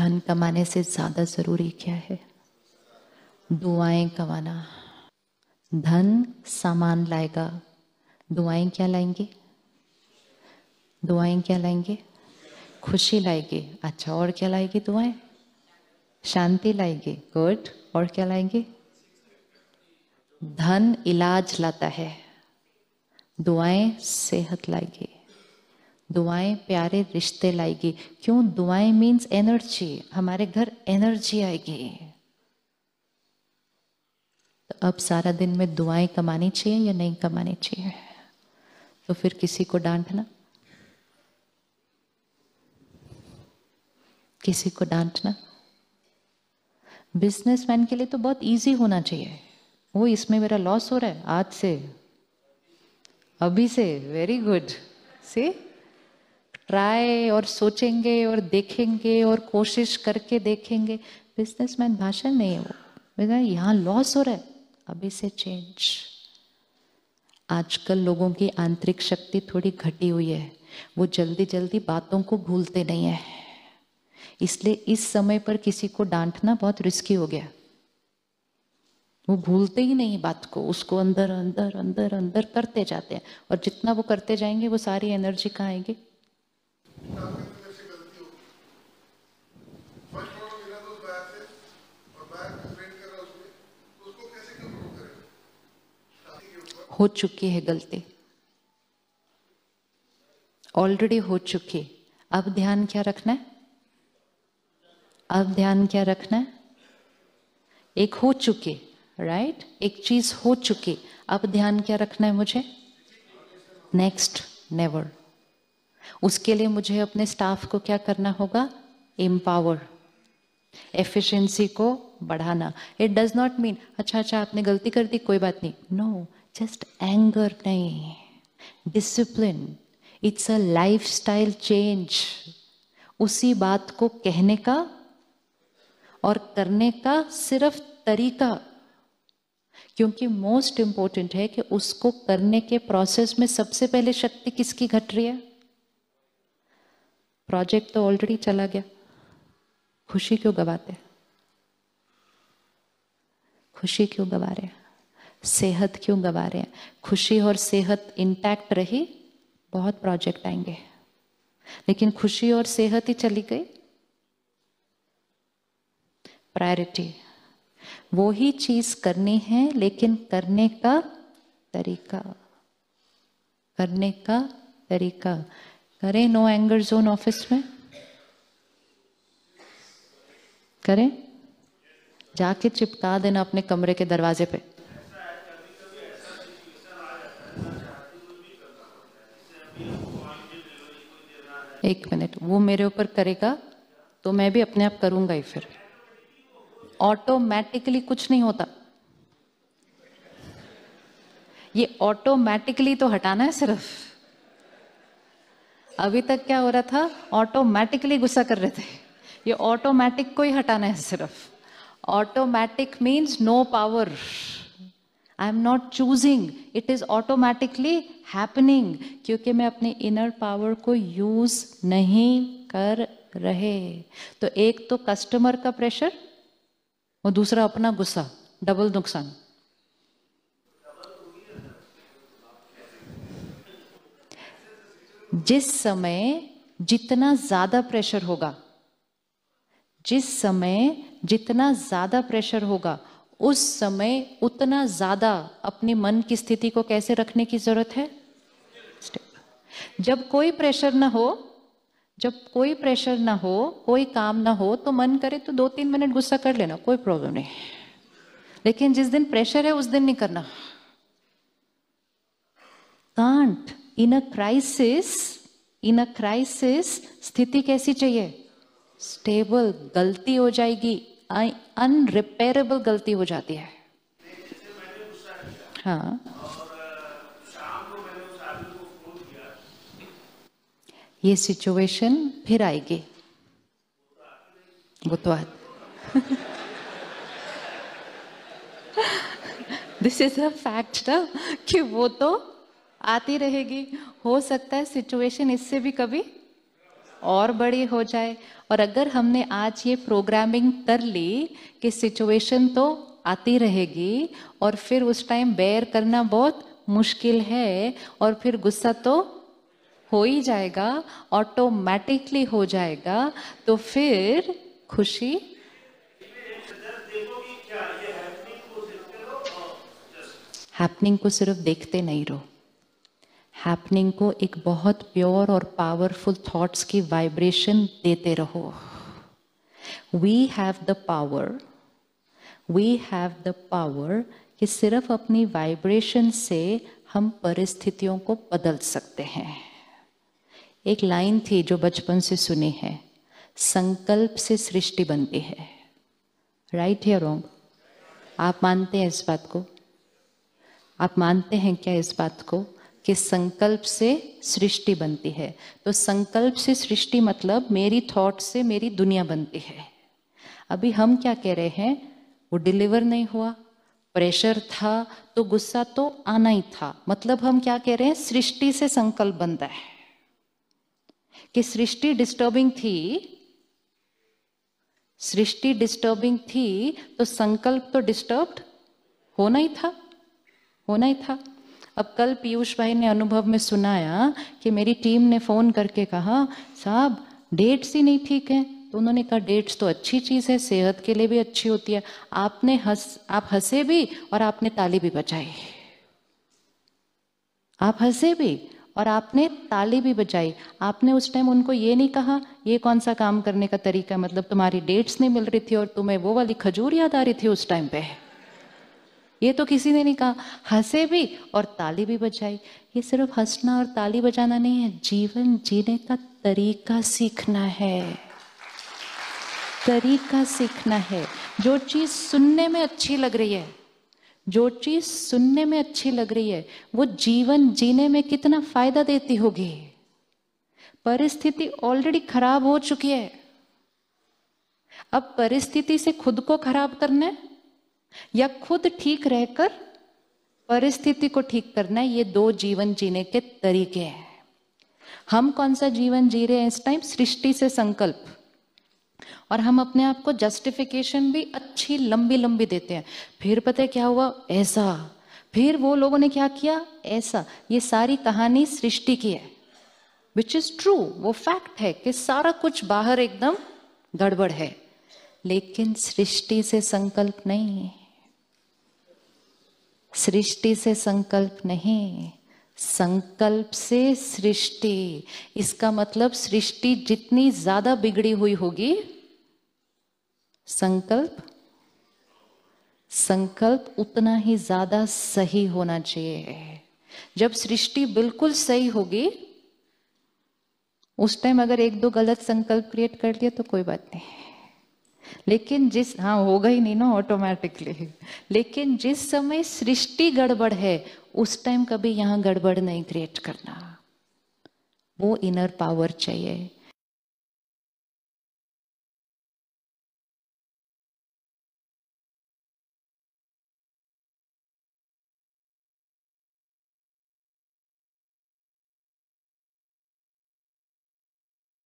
धन कमाने से ज़्यादा ज़रूरी क्या है दुआएं कमाना धन सामान लाएगा दुआएं क्या लाएंगे दुआएं क्या लाएंगे खुशी लाएगी अच्छा और क्या लाएगी दुआएं शांति लाएगी गुड और क्या लाएंगे धन इलाज लाता है दुआएं सेहत लाएगी दुआएं प्यारे रिश्ते लाएगी क्यों दुआएं मीन्स एनर्जी हमारे घर एनर्जी आएगी तो अब सारा दिन में दुआएं कमानी चाहिए या नहीं कमानी चाहिए तो फिर किसी को डांटना किसी को डांटना बिजनेसमैन के लिए तो बहुत इजी होना चाहिए वो इसमें मेरा लॉस हो रहा है आज से अभी से वेरी गुड सी राय और सोचेंगे और देखेंगे और कोशिश करके देखेंगे बिजनेसमैन भाषा नहीं है वो यहाँ लॉस हो रहा है अभी से चेंज आजकल लोगों की आंतरिक शक्ति थोड़ी घटी हुई है वो जल्दी जल्दी बातों को भूलते नहीं है इसलिए इस समय पर किसी को डांटना बहुत रिस्की हो गया वो भूलते ही नहीं बात को उसको अंदर अंदर अंदर अंदर करते जाते हैं और जितना वो करते जाएंगे वो सारी एनर्जी कहाँ आएगी हो चुकी है गलती ऑलरेडी हो चुकी अब ध्यान क्या रखना है अब ध्यान क्या रखना है एक हो चुकी राइट right? एक चीज हो चुकी अब ध्यान क्या रखना है मुझे नेक्स्ट नेवर उसके लिए मुझे अपने स्टाफ को क्या करना होगा एम्पावर एफिशिएंसी को बढ़ाना इट डज नॉट मीन अच्छा अच्छा आपने गलती कर दी कोई बात नहीं no no. just anger nahi. Discipline. It's a lifestyle change. उसी बात को कहने का और करने का सिर्फ तरीका क्योंकि मोस्ट इंपॉर्टेंट है कि उसको करने के प्रोसेस में सबसे पहले शक्ति किसकी घट रही है प्रोजेक्ट तो ऑलरेडी चला गया खुशी क्यों गवाते खुशी क्यों गवा रहे हैं सेहत क्यों गवा रहे हैं खुशी और सेहत इंटैक्ट रही बहुत प्रोजेक्ट आएंगे लेकिन खुशी और सेहत ही चली गई प्रायोरिटी वो ही चीज करनी है लेकिन करने का तरीका करने का तरीका करें नो एंगर जोन ऑफिस में करें जाके चिपका देना अपने कमरे के दरवाजे पे वो मेरे ऊपर करेगा तो मैं भी अपने आप करूंगा ही फिर ऑटोमेटिकली कुछ नहीं होता ये ऑटोमेटिकली तो हटाना है सिर्फ अभी तक क्या हो रहा था ऑटोमेटिकली गुस्सा कर रहे थे ये ऑटोमेटिक को ही हटाना है सिर्फ automatic means no power I am not choosing it is automatically happening क्योंकि मैं अपने इनर पावर को यूज़ नहीं कर रहे तो एक तो कस्टमर का प्रेशर और दूसरा अपना गुस्सा डबल नुकसान जिस समय जितना ज़्यादा प्रेशर होगा जिस समय जितना ज़्यादा प्रेशर होगा उस समय उतना ज़्यादा अपने मन की स्थिति को कैसे रखने की ज़रूरत है जब कोई प्रेशर ना हो जब कोई प्रेशर ना हो कोई काम ना हो तो मन करे तो दो तीन मिनट गुस्सा कर लेना कोई प्रॉब्लम नहीं लेकिन जिस दिन प्रेशर है उस दिन नहीं करना can't in a crisis in a crisis स्थिति कैसी चाहिए स्टेबल गलती हो जाएगी अनरिपेयरेबल गलती हो जाती है हाँ ये सिचुएशन फिर आएगी वो तो दिस इज अ फैक्ट कि वो तो आती रहेगी हो सकता है सिचुएशन इससे भी कभी और बड़े हो जाए और अगर हमने आज ये प्रोग्रामिंग कर ली कि सिचुएशन तो आती रहेगी और फिर उस टाइम बेयर करना बहुत मुश्किल है और फिर गुस्सा तो हो ही जाएगा ऑटोमेटिकली हो जाएगा तो फिर खुशी हैपनिंग को सिर्फ देखते नहीं रहो हैपनिंग को एक बहुत प्योर और पावरफुल थॉट्स की वाइब्रेशन देते रहो we have the power we have the power कि सिर्फ अपनी वाइब्रेशन से हम परिस्थितियों को बदल सकते हैं एक लाइन थी जो बचपन से सुनी है संकल्प से सृष्टि बनती है राइट या रॉन्ग आप मानते हैं इस बात को आप मानते हैं क्या इस बात को कि संकल्प से सृष्टि बनती है तो संकल्प से सृष्टि मतलब मेरी थॉट से मेरी दुनिया बनती है अभी हम क्या कह रहे हैं वो डिलीवर नहीं हुआ प्रेशर था तो गुस्सा तो आना ही था मतलब हम क्या कह रहे हैं सृष्टि से संकल्प बनता है कि सृष्टि डिस्टर्बिंग थी सृष्टि डिस्टर्बिंग थी तो संकल्प तो डिस्टर्ब्ड होना ही था होना ही था अब कल पीयूष भाई ने अनुभव में सुनाया कि मेरी टीम ने फ़ोन करके कहा साहब डेट्स ही नहीं ठीक है तो उन्होंने कहा डेट्स तो अच्छी चीज़ है सेहत के लिए भी अच्छी होती है आपने हस आप हंसे भी और आपने ताली भी बजाई आप हंसे भी और आपने ताली भी बजाई आपने उस टाइम उनको ये नहीं कहा ये कौन सा काम करने का तरीका मतलब तुम्हारी डेट्स नहीं मिल रही थी और तुम्हें वो वाली खजूर याद आ रही थी उस टाइम पे ये तो किसी ने नहीं कहा हंसे भी और ताली भी बजाई ये सिर्फ हंसना और ताली बजाना नहीं है जीवन जीने का तरीका सीखना है तरीका सीखना है जो चीज़ सुनने में अच्छी लग रही है जो चीज़ सुनने में अच्छी लग रही है वो जीवन जीने में कितना फायदा देती होगी परिस्थिति ऑलरेडी खराब हो चुकी है अब परिस्थिति से खुद को खराब करना है या खुद ठीक रहकर परिस्थिति को ठीक करना ये दो जीवन जीने के तरीके हैं हम कौन सा जीवन जी रहे हैं इस टाइम सृष्टि से संकल्प और हम अपने आप को जस्टिफिकेशन भी अच्छी लंबी लंबी देते हैं फिर पता है क्या हुआ ऐसा फिर वो लोगों ने क्या किया ऐसा ये सारी कहानी सृष्टि की है विच इज ट्रू वो फैक्ट है कि सारा कुछ बाहर एकदम गड़बड़ है लेकिन सृष्टि से संकल्प नहीं है सृष्टि से संकल्प नहीं संकल्प से सृष्टि इसका मतलब सृष्टि जितनी ज्यादा बिगड़ी हुई होगी संकल्प संकल्प उतना ही ज्यादा सही होना चाहिए जब सृष्टि बिल्कुल सही होगी उस टाइम अगर एक दो गलत संकल्प क्रिएट कर दिया तो कोई बात नहीं लेकिन जिस हाँ होगा ही नहीं ना ऑटोमेटिकली लेकिन जिस समय सृष्टि गड़बड़ है उस टाइम कभी यहाँ गड़बड़ नहीं क्रिएट करना वो इनर पावर चाहिए